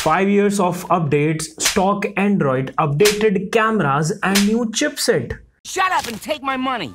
5 years of updates, stock Android, updated cameras and new chipset. Shut up and take my money.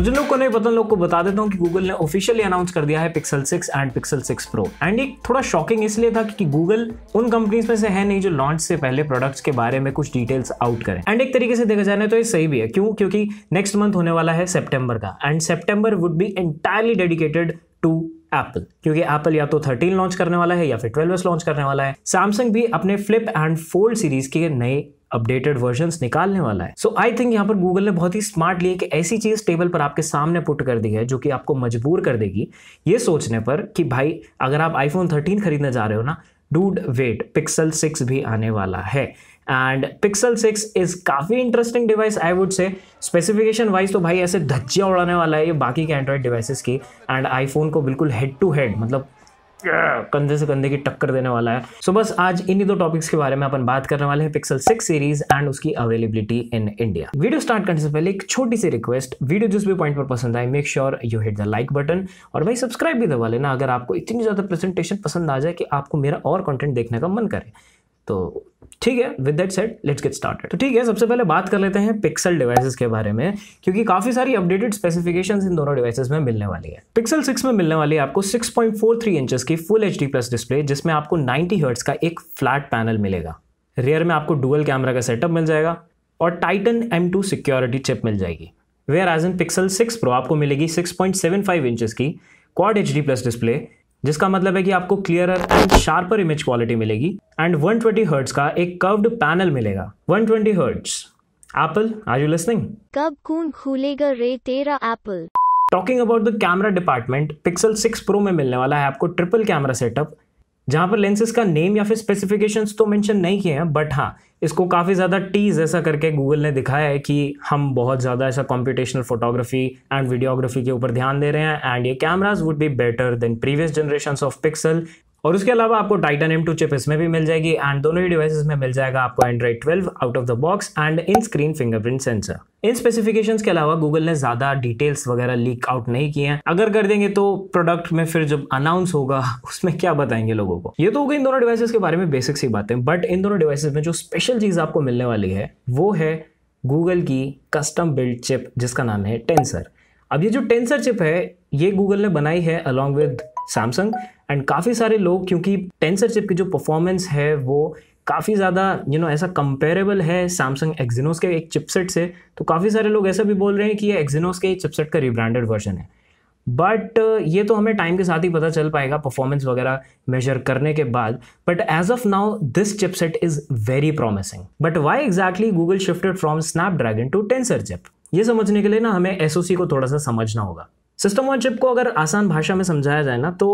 तो जिन लोग को नहीं पता लोग को बता देता हूँ कि गूगल ने ऑफिशियली अनाउंस कर दिया है Pixel six and Pixel six pro and एक थोड़ा शॉकिंग इसलिए था क्योंकि गूगल उन कंपनीज में से है नहीं जो लॉन्च से पहले प्रोडक्ट्स के बारे में कुछ डिटेल्स आउट करें एंड एक तरीके से देखा जाए तो ये सही भी है क्यों क्योंकि नेक्स्ट मंथ होने वाला है सेप्टेम्बर का end September would be entirely dedicated to Apple क्योंकि एप्पल या तो 13 लॉन्च करने वाला है या फिर 12 लॉन्च करने वाला है सैमसंग भी अपने फ्लिप एंड फोल्ड सीरीज के नए अपडेटेड वर्जन निकालने वाला है सो आई थिंक यहाँ पर गूगल ने बहुत ही स्मार्टली कि ऐसी चीज़ टेबल पर आपके सामने पुट कर दी है जो कि आपको मजबूर कर देगी ये सोचने पर कि भाई अगर आप आईफोन थर्टीन खरीदने जा रहे हो ना डूड वेट पिक्सल सिक्स भी आने वाला है एंड पिक्सल सिक्स इज़ काफ़ी interesting device I would say specification wise तो भाई ऐसे धज्जियाँ उड़ाने वाला है ये बाकी के एंड्रॉयड डिवाइसेस की एंड आईफोन को बिल्कुल हेड टू हेड मतलब कंधे से कंधे की टक्कर देने वाला है सो so बस आज इन्हीं दो टॉपिक्स के बारे में अपन बात करने वाले हैं पिक्सल सिक्स सीरीज एंड उसकी availability in India video start करने से पहले एक छोटी सी रिक्वेस्ट वीडियो जिस भी पॉइंट पर पसंद आए make sure you hit the like button और भाई सब्सक्राइब भी दबा लेना अगर आपको इतनी ज़्यादा प्रेजेंटेशन पसंद आ जाए कि आपको मेरा और कंटेंट देखने का मन करे तो ठीक है with that set let's get started तो ठीक है सबसे पहले बात कर लेते हैं पिक्सल डिवाइसेस के बारे में क्योंकि काफ़ी सारी अपडेटेड स्पेसिफिकेशंस इन दोनों डिवाइसेस में मिलने वाली है पिक्सल सिक्स में मिलने वाली है आपको 6.43 इंचेस की फुल एच प्लस डिस्प्ले जिसमें आपको 90 हर्ट्स का एक फ्लैट पैनल मिलेगा रियर में आपको डुअल कैमरा का सेटअप मिल जाएगा और टाइटन एम सिक्योरिटी चिप मिल जाएगी whereas in Pixel six pro आपको मिलेगी सिक्स पॉइंट की क्वाड एच प्लस डिस्प्ले जिसका मतलब है कि आपको clearer and sharper image quality मिलेगी एंड 120 ट्वेंटी हर्ट्स का एक कर्व्ड पैनल मिलेगा 120 twenty hertz Apple are you listening कब कून खुलेगा रे तेरा Apple talking about the camera department pixel 6 pro में मिलने वाला है आपको ट्रिपल कैमरा सेटअप जहां पर लेंसेज का नेम या फिर स्पेसिफिकेशन तो मेंशन नहीं किए हैं बट हाँ इसको काफ़ी ज़्यादा टीज ऐसा करके गूगल ने दिखाया है कि हम बहुत ज़्यादा ऐसा कॉम्पिटिशनल फोटोग्राफी एंड वीडियोग्राफी के ऊपर ध्यान दे रहे हैं एंड ये cameras would be better than previous generation of Pixel और उसके अलावा आपको टाइटन एम टू चिप इसमें भी मिल जाएगी एंड दोनों ही डिवाइसेस में मिल जाएगा आपको Android 12 out of the box and in screen fingerprint sensor in specifications के अलावा गूगल ने ज्यादा डिटेल्स वगैरह लीक आउट नहीं किए हैं अगर कर देंगे तो प्रोडक्ट में फिर जब अनाउंस होगा उसमें क्या बताएंगे लोगों को ये तो होगी इन दोनों डिवाइसेज के बारे में बेसिक सी बातें बट इन दोनों डिवाइसेज में जो स्पेशल चीज आपको मिलने वाली है वो है गूगल की कस्टम बिल्ड चिप जिसका नाम है टेंसर अब ये जो टेंसर चिप है ये गूगल ने बनाई है अलॉन्ग विद सैमसंग एंड काफ़ी सारे लोग क्योंकि टेंसर चिप की जो परफॉर्मेंस है वो काफ़ी ज़्यादा यू नो ऐसा कंपेरेबल है सैमसंग एक्जिनोस के एक चिपसेट से तो काफ़ी सारे लोग ऐसा भी बोल रहे हैं कि ये एक्जिनोस के चिपसेट का रिब्रांडेड वर्जन है बट uh, ये तो हमें टाइम के साथ ही पता चल पाएगा परफॉर्मेंस वगैरह मेजर करने के बाद but as of now this chipset is very promising but why exactly Google shifted from Snapdragon to Tensor chip ये समझने के लिए ना हमें एस को थोड़ा सा समझना होगा सिस्टम ऑन चिप को अगर आसान भाषा में समझाया जाए ना तो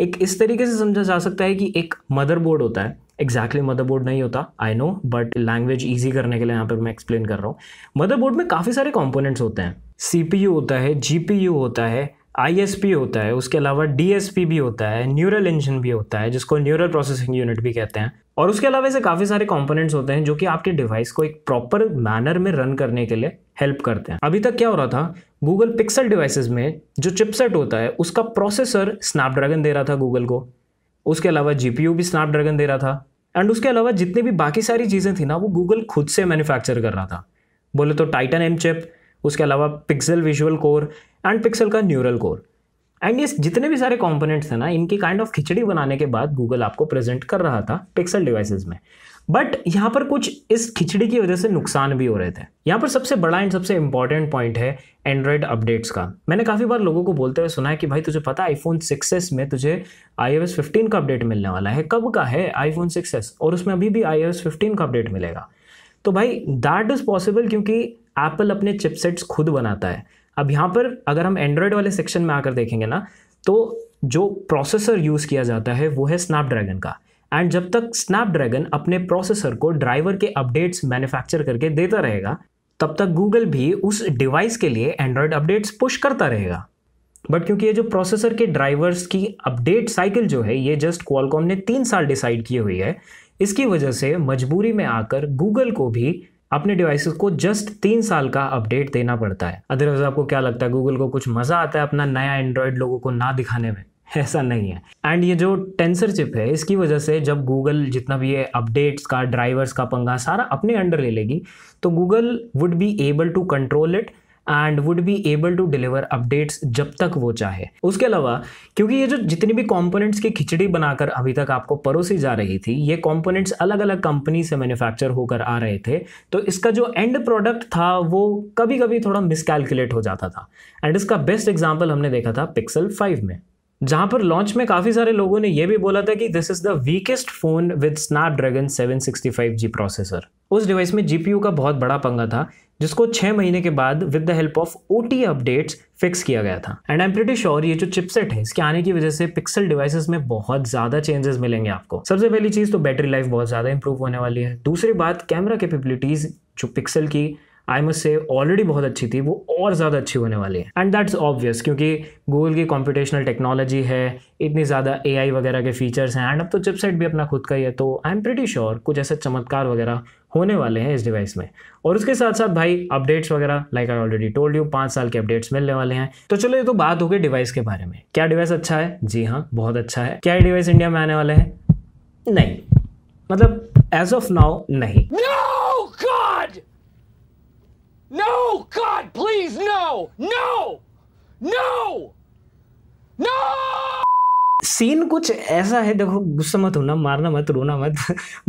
एक इस तरीके से समझा जा सकता है कि एक मदरबोर्ड होता है एग्जैक्टली exactly मदरबोर्ड नहीं होता I know but language easy करने के लिए यहाँ पर मैं एक्सप्लेन कर रहा हूँ मदरबोर्ड में काफ़ी सारे कॉम्पोनेंट्स होते हैं सी होता है जी होता है आई होता है उसके अलावा डी भी होता है न्यूरल इंजन भी होता है जिसको न्यूरल प्रोसेसिंग यूनिट भी कहते हैं और उसके अलावा ऐसे काफ़ी सारे कंपोनेंट्स होते हैं जो कि आपके डिवाइस को एक प्रॉपर मैनर में रन करने के लिए हेल्प करते हैं अभी तक क्या हो रहा था गूगल पिक्सल डिवाइसेस में जो चिपसेट होता है उसका प्रोसेसर स्नैपड्रैगन दे रहा था गूगल को उसके अलावा जी भी स्नैपड्रैगन दे रहा था एंड उसके अलावा जितनी भी बाकी सारी चीज़ें थी ना वो गूगल खुद से मैन्युफैक्चर कर रहा था बोले तो टाइटन एम चिप उसके अलावा Pixel visual core and Pixel का न्यूरल कोर एंड ये जितने भी सारे कॉम्पोनेंट्स हैं ना इनकी काइंड ऑफ खिचड़ी बनाने के बाद गूगल आपको प्रेजेंट कर रहा था पिक्सल डिवाइसेज में बट यहाँ पर कुछ इस खिचड़ी की वजह से नुकसान भी हो रहे थे यहाँ पर सबसे बड़ा एंड सबसे इंपॉर्टेंट पॉइंट है एंड्रॉयड अपडेट्स का मैंने काफ़ी बार लोगों को बोलते हुए सुना है कि भाई तुझे पता आईफोन सिक्स में तुझे आई ओ एस फिफ्टीन का अपडेट मिलने वाला है कब का है आईफोन सिक्स और उसमें अभी भी आई ओ एस फिफ्टीन का अपडेट मिलेगा तो भाई दैट इज़ पॉसिबल क्योंकि एप्पल अपने चिपसेट्स खुद बनाता है अब यहाँ पर अगर हम एंड्रॉयड वाले सेक्शन में आकर देखेंगे ना तो जो प्रोसेसर यूज़ किया जाता है वो है स्नैपड्रैगन का एंड जब तक स्नैपड्रैगन अपने प्रोसेसर को ड्राइवर के अपडेट्स मैन्युफैक्चर करके देता रहेगा तब तक गूगल भी उस डिवाइस के लिए एंड्रॉयड अपडेट्स पुश करता रहेगा बट क्योंकि ये जो प्रोसेसर के ड्राइवर्स की अपडेट साइकिल जो है ये जस्ट क्वालकॉम ने तीन साल डिसाइड की हुई है इसकी वजह से मजबूरी में आकर गूगल को भी अपने डिवाइसेस को जस्ट तीन साल का अपडेट देना पड़ता है अदरवाइज आपको क्या लगता है गूगल को कुछ मज़ा आता है अपना नया एंड्रॉयड लोगों को ना दिखाने में ऐसा नहीं है एंड ये जो टेंसर चिप है इसकी वजह से जब गूगल जितना भी ये अपडेट्स का ड्राइवर्स का पंगा सारा अपने अंडर ले लेगी तो Google would be able to control it and would be able to deliver updates जब तक वो चाहे उसके अलावा क्योंकि ये जो जितनी भी कॉम्पोनेंट्स की खिचड़ी बनाकर अभी तक आपको परोसी जा रही थी ये कॉम्पोनेंट्स अलग अलग कंपनी से मैन्युफैक्चर होकर आ रहे थे तो इसका जो एंड प्रोडक्ट था वो कभी कभी थोड़ा मिसकैलकुलेट हो जाता था एंड इसका बेस्ट एग्जाम्पल हमने देखा था पिक्सल फाइव में जहां पर लॉन्च में काफ़ी सारे लोगों ने यह भी बोला था कि this is the weakest phone with Snapdragon G processor उस डिवाइस में जीपीयू का बहुत बड़ा पंगा था जिसको छह महीने के बाद with the help of O T updates fix किया गया था and I'm pretty sure ये जो चिपसेट है इसके आने की वजह से पिक्सल डिवाइसेस में बहुत ज़्यादा चेंजेस मिलेंगे आपको सबसे पहली चीज़ तो बैटरी लाइफ बहुत ज़्यादा इंप्रूव होने वाली है दूसरी बात कैमरा कैपेबिलिटीज़ जो पिक्सल की आई मस्ट से ऑलरेडी बहुत अच्छी थी वो और ज़्यादा अच्छी होने वाली है एंड दैट्स ऑब्वियस क्योंकि गूगल की कॉम्पिटिशनल टेक्नोलॉजी है इतनी ज़्यादा ए वगैरह के फीचर्स हैं एंड अब तो चिपसेट भी अपना खुद का ही है तो आई एम प्रटी श्योर कुछ ऐसे चमत्कार वगैरह होने वाले हैं इस डिवाइस में और उसके साथ साथ भाई अपडेट्स वगैरह like I already told you पाँच साल के अपडेट्स मिलने वाले हैं तो चलो ये तो बात हो गई डिवाइस के बारे में क्या डिवाइस अच्छा है जी हाँ बहुत अच्छा है क्या डिवाइस इंडिया में आने वाले हैं नहीं मतलब एज ऑफ नाउ नहीं no! No! God, please, no! No! No! No! Scene कुछ ऐसा है देखो गुस्सा मत होना मारना मत रोना मत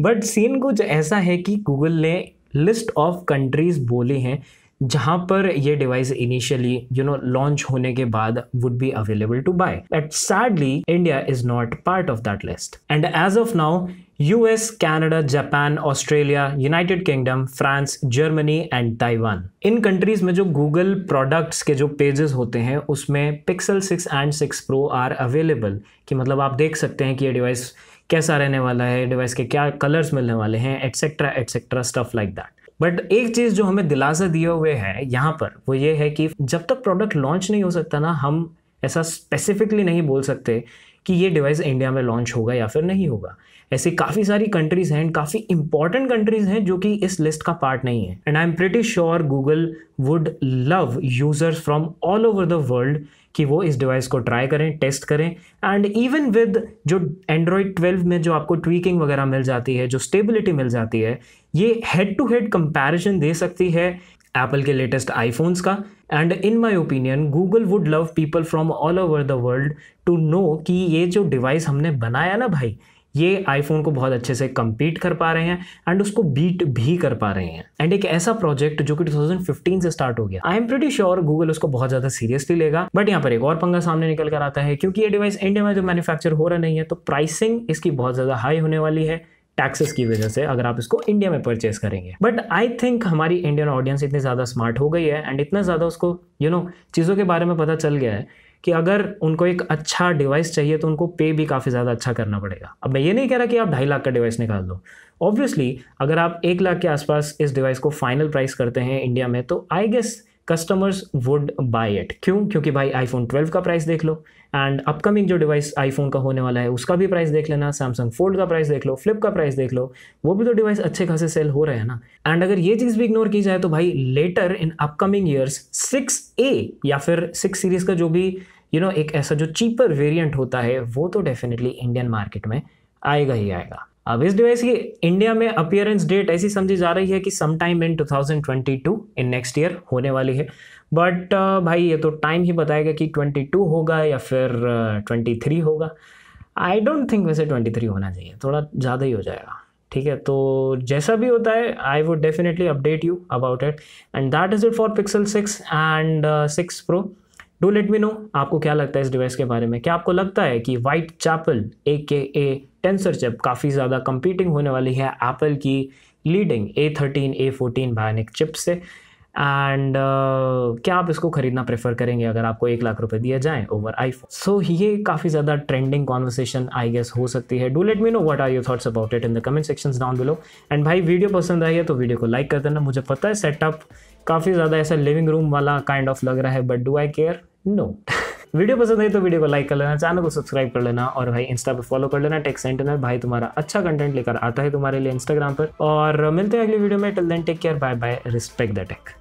बट सीन कुछ ऐसा है कि गूगल ने लिस्ट ऑफ कंट्रीज़ बोली हैं जहाँ पर ये device initially you know launch होने के बाद would be available to buy but sadly India is not part of that list and as of now US, Canada, Japan Australia United Kingdom France Germany and Taiwan इन countries में जो Google products के जो pages होते हैं उसमें Pixel six and six pro are available कि मतलब आप देख सकते हैं कि ये डिवाइस कैसा रहने वाला है डिवाइस के क्या कलर्स मिलने वाले हैं etcetera etcetera stuff like that but एक चीज़ जो हमें दिलासा दिए हुए है यहाँ पर वो ये है कि जब तक प्रोडक्ट लॉन्च नहीं हो सकता ना हम ऐसा स्पेसिफिकली नहीं बोल सकते कि ये डिवाइस इंडिया में लॉन्च होगा या फिर नहीं होगा ऐसी काफ़ी सारी कंट्रीज़ हैं एंड काफ़ी इंपॉर्टेंट कंट्रीज़ हैं जो कि इस लिस्ट का पार्ट नहीं है and I'm pretty sure Google would love users from all over the world कि वो इस डिवाइस को ट्राई करें टेस्ट करें एंड इवन विद जो एंड्रॉयड 12 में जो आपको ट्वीकिंग वगैरह मिल जाती है जो स्टेबिलिटी मिल जाती है ये हेड टू हेड कंपैरिजन दे सकती है एप्पल के लेटेस्ट आईफोन्स का and in my opinion Google would love people from all over the world to know कि ये जो डिवाइस हमने बनाया ना भाई ये आईफोन को बहुत अच्छे से कम्पीट कर पा रहे हैं एंड उसको बीट भी कर पा रहे हैं एंड एक ऐसा प्रोजेक्ट जो कि 2015 से स्टार्ट हो गया I'm pretty sure Google उसको बहुत ज़्यादा सीरियसली लेगा बट यहाँ पर एक और पंगा सामने निकल कर आता है क्योंकि ये डिवाइस इंडिया में जो मैन्युफैक्चर हो रहा नहीं है तो प्राइसिंग इसकी बहुत ज़्यादा हाई होने वाली है टैक्सेस की वजह से अगर आप इसको इंडिया में परचेस करेंगे बट आई थिंक हमारी इंडियन ऑडियंस इतनी ज़्यादा स्मार्ट हो गई है एंड इतना ज़्यादा उसको यू you नो know, चीज़ों के बारे में पता चल गया है कि अगर उनको एक अच्छा डिवाइस चाहिए तो उनको पे भी काफ़ी ज़्यादा अच्छा करना पड़ेगा अब मैं ये नहीं कह रहा कि आप ढाई लाख का डिवाइस निकाल दो ऑब्वियसली अगर आप एक लाख के आसपास इस डिवाइस को फाइनल प्राइस करते हैं इंडिया में तो I guess customers would buy it क्यों क्योंकि भाई आईफोन 12 का प्राइस देख लो एंड अपकमिंग जो डिवाइस आईफोन का होने वाला है उसका भी प्राइस देख लेना सैमसंग फोल्ड का प्राइस देख लो फ्लिप का प्राइस देख लो वो भी तो डिवाइस अच्छे खासे सेल हो रहे हैं ना एंड अगर ये चीज़ भी इग्नोर की जाए तो भाई later in upcoming years six A या फिर सिक्स सीरीज़ का जो भी यू you नो know, एक ऐसा जो चीपर वेरियंट होता है वो तो डेफिनेटली इंडियन मार्केट में आएगा ही आएगा अब इस डिवाइस की इंडिया में अपियरेंस डेट ऐसी समझी जा रही है कि some time in 2022 in next year होने वाली है बट uh, भाई ये तो टाइम ही बताएगा कि 22 होगा या फिर 23 uh, होगा आई डोंट थिंक वैसे 23 होना चाहिए थोड़ा ज़्यादा ही हो जाएगा ठीक है तो जैसा भी होता है I would definitely update you about it and that is it for Pixel six and six pro do let me know आपको क्या लगता है इस डिवाइस के बारे में क्या आपको लगता है कि वाइट चैपल ए के ए टेंसर चिप काफ़ी ज़्यादा कंपीटिंग होने वाली है एप्पल की leading A thirteen A fourteen bionic chip से एंड uh, क्या आप इसको ख़रीदना प्रेफर करेंगे अगर आपको एक लाख रुपए दिए जाएं ओवर आईफोन सो so, ये काफ़ी ज़्यादा ट्रेंडिंग कॉन्वर्सेशन आई गेस हो सकती है do let me know what are your thoughts about it in the comment sections down below and भाई वीडियो पसंद आई है तो वीडियो को लाइक कर देना मुझे पता है सेटअप काफ़ी ज़्यादा ऐसा लिविंग रूम वाला काइंड kind ऑफ of लग रहा है but do I care no video पसंद आई तो वीडियो को लाइक कर लेना चैनल को सब्सक्राइब कर लेना और भाई इंस्टा पे फॉलो कर लेना टेक सेंटिनल भाई तुम्हारा अच्छा कंटेंट लेकर आता है तुम्हारे लिए इंस्टाग्राम पर और मिलते हैं अगली वीडियो में till then take care bye bye respect the take